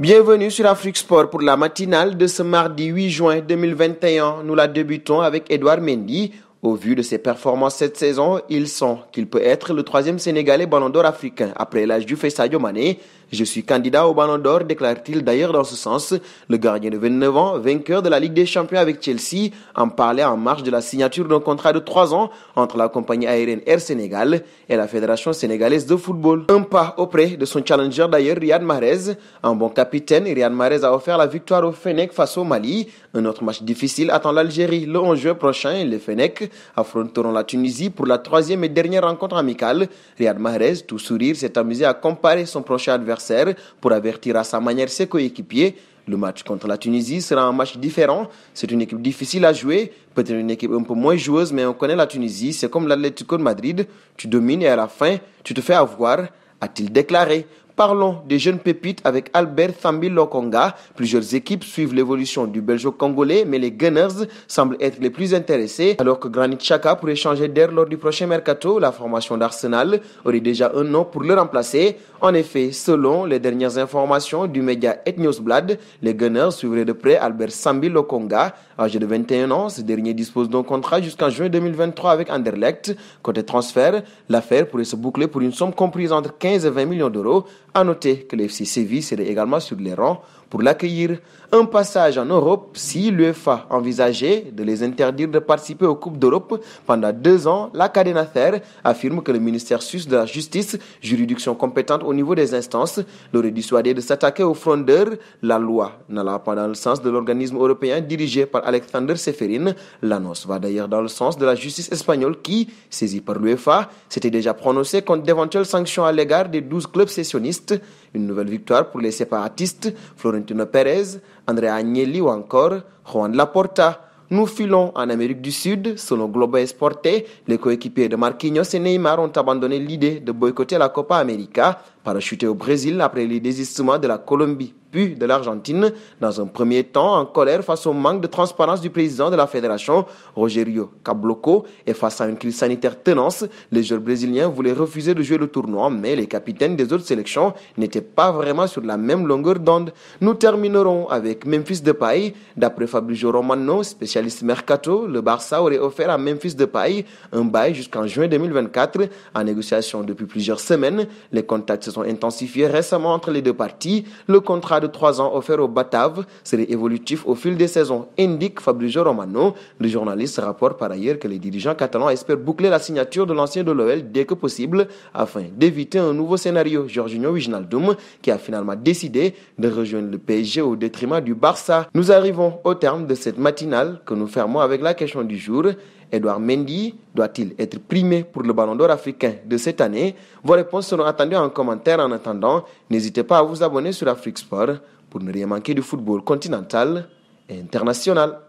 Bienvenue sur Afrique Sport pour la matinale de ce mardi 8 juin 2021. Nous la débutons avec Edouard Mendy au vu de ses performances cette saison, il sent qu'il peut être le troisième Sénégalais Ballon d'Or africain après l'âge du Sadio Mané. Je suis candidat au Ballon d'Or, déclare-t-il d'ailleurs dans ce sens. Le gardien de 29 ans, vainqueur de la Ligue des Champions avec Chelsea, en parlait en marge de la signature d'un contrat de 3 ans entre la compagnie aérienne Air Sénégal et la Fédération sénégalaise de football. Un pas auprès de son challenger d'ailleurs, Riyad Mahrez. Un bon capitaine, Riyad Mahrez a offert la victoire au Fennec face au Mali un autre match difficile attend l'Algérie. Le 11 juin prochain, les Fenech affronteront la Tunisie pour la troisième et dernière rencontre amicale. Riyad Mahrez, tout sourire, s'est amusé à comparer son prochain adversaire pour avertir à sa manière ses coéquipiers le match contre la Tunisie sera un match différent. C'est une équipe difficile à jouer, peut-être une équipe un peu moins joueuse, mais on connaît la Tunisie. C'est comme l'Atlético de Madrid. Tu domines et à la fin, tu te fais avoir, a-t-il déclaré. Parlons des jeunes pépites avec Albert Thambi Lokonga. Plusieurs équipes suivent l'évolution du belge congolais mais les Gunners semblent être les plus intéressés. Alors que Granit Xhaka pourrait changer d'air lors du prochain mercato, la formation d'Arsenal aurait déjà un nom pour le remplacer. En effet, selon les dernières informations du média Ethniosblad, les Gunners suivraient de près Albert Sambi Lokonga, âgé de 21 ans. Ce dernier dispose d'un contrat jusqu'en juin 2023 avec Anderlecht. Côté transfert, l'affaire pourrait se boucler pour une somme comprise entre 15 et 20 millions d'euros. À noter que le FC serait également sur les rangs pour l'accueillir. Un passage en Europe si l'UEFA envisageait de les interdire de participer aux Coupes d'Europe pendant deux ans. La Faire affirme que le ministère suisse de la Justice, juridiction compétente au niveau des instances, l'aurait dissuadé de s'attaquer aux frondeurs. La loi n'alla pas dans le sens de l'organisme européen dirigé par Alexander Seferin. L'annonce va d'ailleurs dans le sens de la justice espagnole qui, saisie par l'UEFA, s'était déjà prononcée contre d'éventuelles sanctions à l'égard des 12 clubs sessionnistes une nouvelle victoire pour les séparatistes Florentino Pérez, André Agnelli ou encore Juan Laporta. Nous filons en Amérique du Sud. Selon Globe Esporte, les coéquipiers de Marquinhos et Neymar ont abandonné l'idée de boycotter la Copa América parachuté au Brésil après les désistements de la Colombie puis de l'Argentine, dans un premier temps en colère face au manque de transparence du président de la fédération, Rogério Cabloco, et face à une crise sanitaire tenace les joueurs brésiliens voulaient refuser de jouer le tournoi, mais les capitaines des autres sélections n'étaient pas vraiment sur la même longueur d'onde. Nous terminerons avec Memphis Depay. D'après Fabrizio Romano, spécialiste mercato, le Barça aurait offert à Memphis Depay un bail jusqu'en juin 2024. En négociation depuis plusieurs semaines, les contacts se sont Intensifié récemment entre les deux parties. Le contrat de trois ans offert au Batav serait évolutif au fil des saisons, indique Fabrizio Romano. Le journaliste rapporte par ailleurs que les dirigeants catalans espèrent boucler la signature de l'ancien de l'OL dès que possible afin d'éviter un nouveau scénario. Jorginho Wijnaldum, qui a finalement décidé de rejoindre le PSG au détriment du Barça. Nous arrivons au terme de cette matinale que nous fermons avec la question du jour. Edouard Mendy doit-il être primé pour le Ballon d'Or africain de cette année Vos réponses seront attendues en commentaire. En attendant, n'hésitez pas à vous abonner sur Afrique Sport pour ne rien manquer du football continental et international.